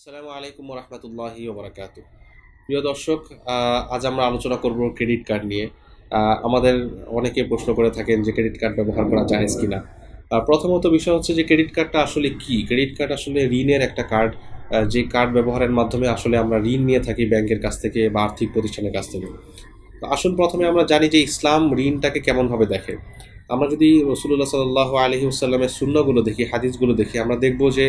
আসসালামু আলাইকুম রহমতুল্লাহ ওবরাকাত প্রিয় দর্শক আজ আমরা আলোচনা করব ক্রেডিট কার্ড নিয়ে আমাদের অনেকে প্রশ্ন করে থাকেন যে ক্রেডিট কার্ড ব্যবহার করা যায় কিনা প্রথমত বিষয় হচ্ছে যে ক্রেডিট কার্ডটা আসলে কি ক্রেডিট কার্ড আসলে ঋণের একটা কার্ড যে কার্ড ব্যবহারের মাধ্যমে আসলে আমরা ঋণ নিয়ে থাকি ব্যাংকের কাছ থেকে বা আর্থিক প্রতিষ্ঠানের কাছ থেকে আসুন প্রথমে আমরা জানি যে ইসলাম ঋণটাকে কেমনভাবে দেখে আমরা যদি রসুল্লাহ সাল্লাহ আলহি আসাল্লামের সুন্নাগুলো দেখি হাদিসগুলো দেখি আমরা দেখব যে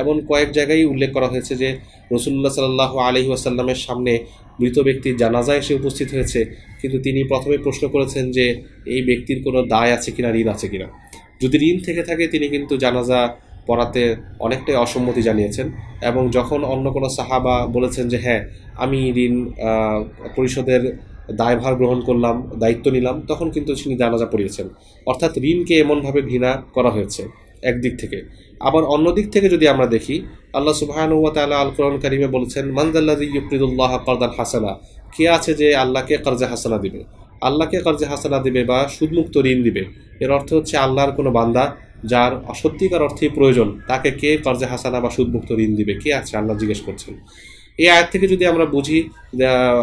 এমন কয়েক জায়গায় উল্লেখ করা হয়েছে যে রসুল্লাহ সাল্লাহ আলহি আসাল্লামের সামনে মৃত ব্যক্তির জানাজা এসে উপস্থিত হয়েছে কিন্তু তিনি প্রথমে প্রশ্ন করেছেন যে এই ব্যক্তির কোনো দায় আছে কিনা ঋণ আছে কিনা যদি ঋণ থেকে থাকে তিনি কিন্তু জানাজা পড়াতে অনেকটাই অসম্মতি জানিয়েছেন এবং যখন অন্য কোনো সাহাবা বলেছেন যে হ্যাঁ আমি ঋণ পরিশোধের দায়ভার গ্রহণ করলাম দায়িত্ব নিলাম তখন কিন্তু তিনি জানাজা পড়িয়েছেন অর্থাৎ ঋণকে এমনভাবে ঘৃণা করা হয়েছে একদিক থেকে আবার অন্য দিক থেকে যদি আমরা দেখি আল্লাহ সুবাহানুয়া তালা আল কোরআন কারিমে বলেছেন মানজাল্লাহ কর্দান হাসানা কে আছে যে আল্লাহকে কর্জা হাসানা দিবে আল্লাহকে কর্জা হাসানা দিবে বা সুদমুক্ত ঋণ দিবে এর অর্থ হচ্ছে আল্লাহর কোনো বান্দা যার সত্যিকার অর্থে প্রয়োজন তাকে কে কর্জা হাসানা বা সুদমুক্ত ঋণ দিবে কে আছে আল্লাহ জিজ্ঞেস করছেন এই আয়াত থেকে যদি আমরা বুঝি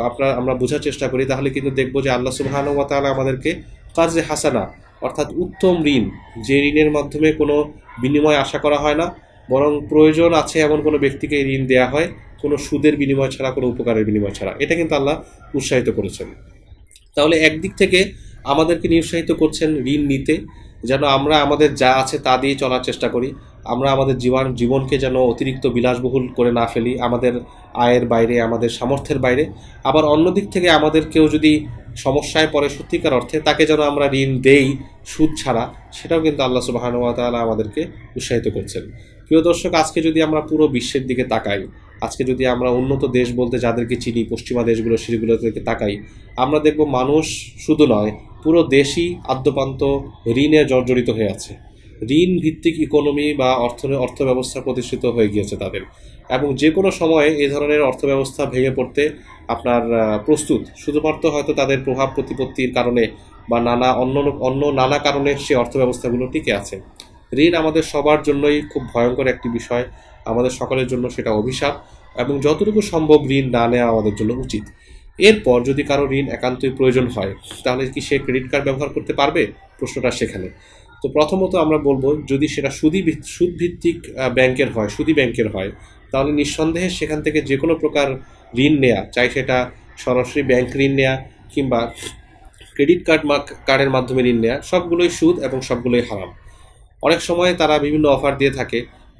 আপনার আমরা বোঝার চেষ্টা করি তাহলে কিন্তু দেখব যে আল্লাহ সুবাহানুমতালা আমাদেরকে কাজে হাসানা অর্থাৎ উত্তম ঋণ যে ঋণের মাধ্যমে কোনো বিনিময় আশা করা হয় না বরং প্রয়োজন আছে এমন কোনো ব্যক্তিকে ঋণ দেয়া হয় কোনো সুদের বিনিময় ছাড়া কোনো উপকারের বিনিময় ছাড়া এটা কিন্তু আল্লাহ উৎসাহিত করেছেন তাহলে একদিক থেকে আমাদেরকে নিরুৎসাহিত করছেন ঋণ নিতে যেন আমরা আমাদের যা আছে তা দিয়ে চলার চেষ্টা করি আমরা আমাদের জীবন জীবনকে যেন অতিরিক্ত বিলাসবহুল করে না ফেলি আমাদের আয়ের বাইরে আমাদের সামর্থ্যের বাইরে আবার অন্য দিক থেকে আমাদের কেউ যদি সমস্যায় পড়ে সত্যিকার অর্থে তাকে যেন আমরা ঋণ দেই সুদ ছাড়া সেটাও কিন্তু আল্লাহ সুবাহানুয়াতালা আমাদেরকে উৎসাহিত করছেন প্রিয় দর্শক আজকে যদি আমরা পুরো বিশ্বের দিকে তাকাই আজকে যদি আমরা উন্নত দেশ বলতে যাদেরকে চিনি পশ্চিমা দেশগুলো সেগুলো থেকে তাকাই আমরা দেখব মানুষ শুধু নয় পুরো দেশই আদ্যপান্ত ঋণে জর্জরিত হয়ে আছে ঋণ ভিত্তিক ইকোনমি বা অর্থ অর্থ ব্যবস্থা প্রতিষ্ঠিত হয়ে গিয়েছে তাদের এবং যে কোনো সময়ে এ ধরনের অর্থব্যবস্থা ভেঙে পড়তে আপনার প্রস্তুত শুধুমাত্র হয়তো তাদের প্রভাব প্রতিপত্তির কারণে বা নানা অন্য অন্য নানা কারণে সে অর্থব্যবস্থাগুলো টিকে আছে ঋণ আমাদের সবার জন্যই খুব ভয়ঙ্কর একটি বিষয় আমাদের সকলের জন্য সেটা অভিশাপ এবং যতটুকু সম্ভব ঋণ না নেওয়া আমাদের জন্য উচিত এরপর যদি কারো ঋণ একান্তই প্রয়োজন হয় তাহলে কি সে ক্রেডিট কার্ড ব্যবহার করতে পারবে প্রশ্নটা সেখানে তো প্রথমত আমরা বলবো যদি সেটা সুদি সুদভিত্তিক ব্যাংকের হয় সুদি ব্যাংকের হয় তাহলে নিঃসন্দেহে সেখান থেকে যে কোনো প্রকার ঋণ নেয়া চাই সেটা সরাসরি ব্যাংক ঋণ নেয়া কিংবা ক্রেডিট কার্ড কার্ডের মাধ্যমে ঋণ নেয়া সবগুলোই সুদ এবং সবগুলোই হারাম অনেক সময় তারা বিভিন্ন অফার দিয়ে থাকে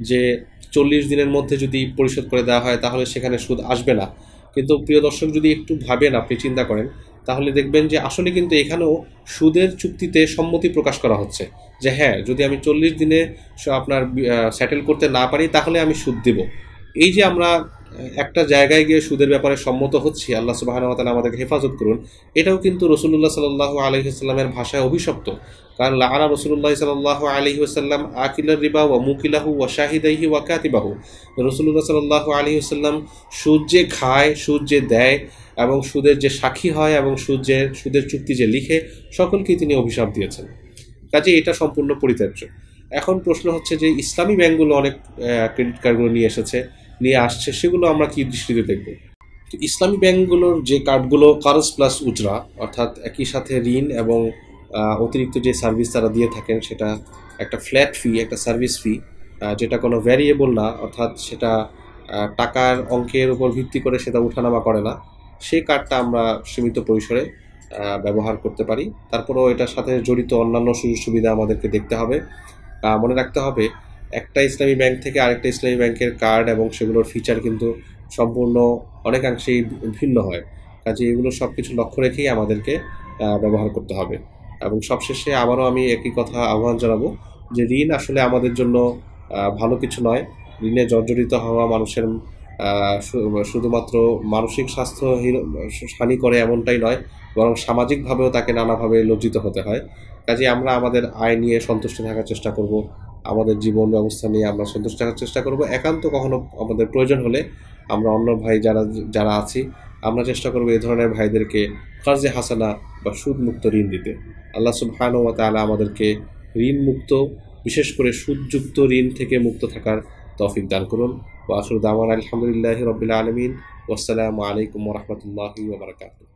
যে চল্লিশ দিনের মধ্যে যদি পরিশোধ করে দেওয়া হয় তাহলে সেখানে সুদ আসবে না কিন্তু প্রিয় দর্শক যদি একটু ভাবেন আপনি চিন্তা করেন তাহলে দেখবেন যে আসলে কিন্তু এখানেও সুদের চুক্তিতে সম্মতি প্রকাশ করা হচ্ছে যে হ্যাঁ যদি আমি চল্লিশ দিনে আপনার স্যাটেল করতে না পারি তাহলে আমি সুদ দেব এই যে আমরা একটা জায়গায় গিয়ে সুদের ব্যাপারে সম্মত হচ্ছি আল্লাহ সুবাহানুতালা আমাদেরকে হেফাজত করুন এটাও কিন্তু রসুল্লাহ সাল্লাহ আসাল্লামের ভাষায় অভিশপ্ত কারণ লাহানা রসুল্লাহ সাল্লাহ আসাল্লাম আকিলার রিবা ওয়া মুকিলাহু ওয়া শাহিদাহি ওয়া কাতিবাহু রসুল্লাহ সাল্লাহ আসাল্লাম সুদ যে খায় সুদ যে দেয় এবং সুদের যে সাক্ষী হয় এবং সুদ যে সুদের চুক্তি যে লিখে সকলকেই তিনি অভিশাপ দিয়েছেন কাজে এটা সম্পূর্ণ পরিত্যাজ্য এখন প্রশ্ন হচ্ছে যে ইসলামী ব্যাঙ্কগুলো অনেক ক্রেডিট কার্ডগুলো নিয়ে এসেছে নিয়ে আসছে সেগুলো আমরা কি দৃষ্টিতে দেখব তো ইসলামী ব্যাংকগুলোর যে কার্ডগুলো কারজ প্লাস উজরা অর্থাৎ একই সাথে ঋণ এবং অতিরিক্ত যে সার্ভিস তারা দিয়ে থাকেন সেটা একটা ফ্ল্যাট ফি একটা সার্ভিস ফি যেটা কোনো ভ্যারিয়েবল না অর্থাৎ সেটা টাকার অঙ্কের উপর ভিত্তি করে সেটা উঠানামা করে না সেই কার্ডটা আমরা সীমিত পরিসরে ব্যবহার করতে পারি তারপরেও এটার সাথে জড়িত অন্যান্য সুযোগ সুবিধা আমাদেরকে দেখতে হবে মনে রাখতে হবে একটা ইসলামী ব্যাংক থেকে আরেকটা ইসলামী ব্যাংকের কার্ড এবং সেগুলোর ফিচার কিন্তু সম্পূর্ণ অনেকাংশেই ভিন্ন হয় কাজে এগুলো সব কিছু লক্ষ্য রেখেই আমাদেরকে ব্যবহার করতে হবে এবং সবশেষে আবারও আমি একই কথা আহ্বান জানাবো যে ঋণ আসলে আমাদের জন্য ভালো কিছু নয় ঋণে জর্জরিত হওয়া মানুষের শুধুমাত্র মানসিক স্বাস্থ্যহীন হানি করে এমনটাই নয় বরং সামাজিকভাবেও তাকে নানাভাবে লজ্জিত হতে হয় কাজে আমরা আমাদের আয় নিয়ে সন্তুষ্ট থাকার চেষ্টা করব আমাদের জীবন ব্যবস্থা নিয়ে আমরা সন্তুষ্ট থাকার চেষ্টা করব একান্ত কখনো আমাদের প্রয়োজন হলে আমরা অন্য ভাই যারা যারা আছি আমরা চেষ্টা করব এই ধরনের ভাইদেরকে কার্জে হাসানা বা সুদমুক্ত ঋণ দিতে আল্লাহ সুবহানুয়া তালা আমাদেরকে ঋণ মুক্ত বিশেষ করে সুদযুক্ত ঋণ থেকে মুক্ত থাকার তফিক দান করুন ওয়াসুর দামান আলহামদুলিল্লাহ রবিল্লা আলমিন ওসসালামু আলাইকুম রহমতুল্লাহ ওবরাকাতু